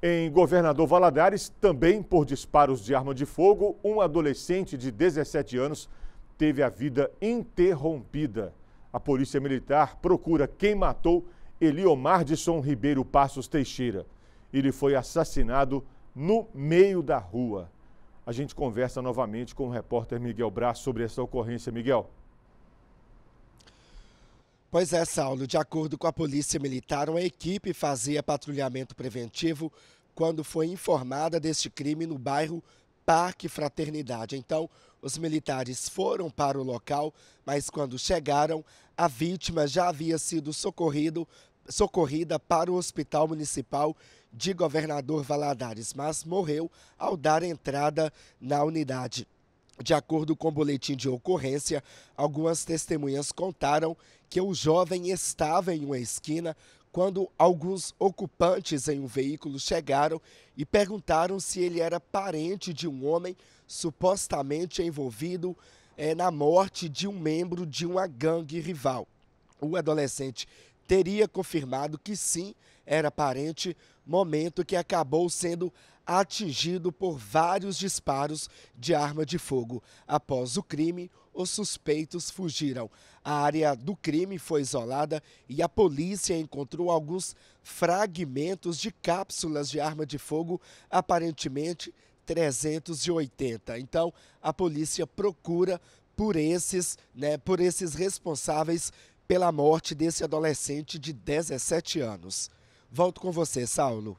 Em Governador Valadares, também por disparos de arma de fogo, um adolescente de 17 anos teve a vida interrompida. A Polícia Militar procura quem matou Eliomar de Som Ribeiro Passos Teixeira. Ele foi assassinado no meio da rua. A gente conversa novamente com o repórter Miguel Braz sobre essa ocorrência. Miguel. Pois é, Saulo. De acordo com a Polícia Militar, uma equipe fazia patrulhamento preventivo quando foi informada deste crime no bairro Parque Fraternidade. Então, os militares foram para o local, mas quando chegaram, a vítima já havia sido socorrido, socorrida para o Hospital Municipal de Governador Valadares, mas morreu ao dar entrada na unidade. De acordo com o boletim de ocorrência, algumas testemunhas contaram que o jovem estava em uma esquina quando alguns ocupantes em um veículo chegaram e perguntaram se ele era parente de um homem supostamente envolvido é, na morte de um membro de uma gangue rival. O adolescente teria confirmado que sim, era parente, momento que acabou sendo atingido por vários disparos de arma de fogo. Após o crime, os suspeitos fugiram. A área do crime foi isolada e a polícia encontrou alguns fragmentos de cápsulas de arma de fogo, aparentemente 380. Então, a polícia procura por esses, né, por esses responsáveis pela morte desse adolescente de 17 anos. Volto com você, Saulo.